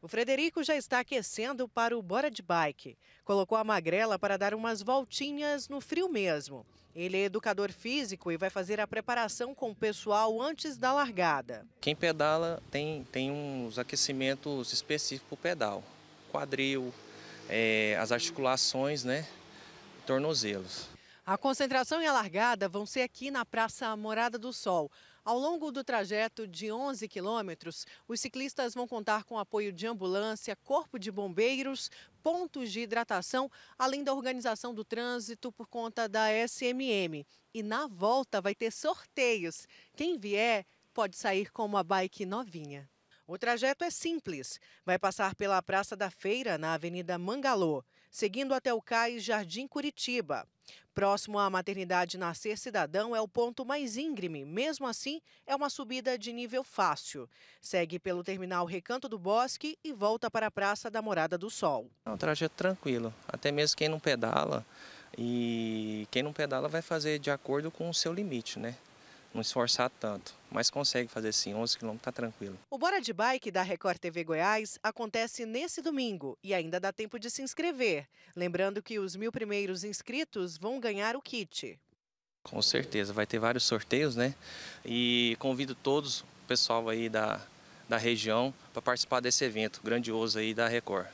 O Frederico já está aquecendo para o Bora de Bike. Colocou a magrela para dar umas voltinhas no frio mesmo. Ele é educador físico e vai fazer a preparação com o pessoal antes da largada. Quem pedala tem, tem uns aquecimentos específicos para o pedal. Quadril, é, as articulações, né? Tornozelos. A concentração e a largada vão ser aqui na Praça Morada do Sol. Ao longo do trajeto de 11 quilômetros, os ciclistas vão contar com apoio de ambulância, corpo de bombeiros, pontos de hidratação, além da organização do trânsito por conta da SMM. E na volta vai ter sorteios. Quem vier pode sair com uma bike novinha. O trajeto é simples. Vai passar pela Praça da Feira, na Avenida Mangalô, seguindo até o cais Jardim Curitiba. Próximo à maternidade Nascer Cidadão é o ponto mais íngreme, mesmo assim, é uma subida de nível fácil. Segue pelo terminal Recanto do Bosque e volta para a Praça da Morada do Sol. É um trajeto tranquilo, até mesmo quem não pedala. E quem não pedala vai fazer de acordo com o seu limite, né? não esforçar tanto, mas consegue fazer sim, 11 quilômetros tá tranquilo. O Bora de Bike da Record TV Goiás acontece nesse domingo e ainda dá tempo de se inscrever. Lembrando que os mil primeiros inscritos vão ganhar o kit. Com certeza, vai ter vários sorteios, né? E convido todos, o pessoal aí da, da região, para participar desse evento grandioso aí da Record.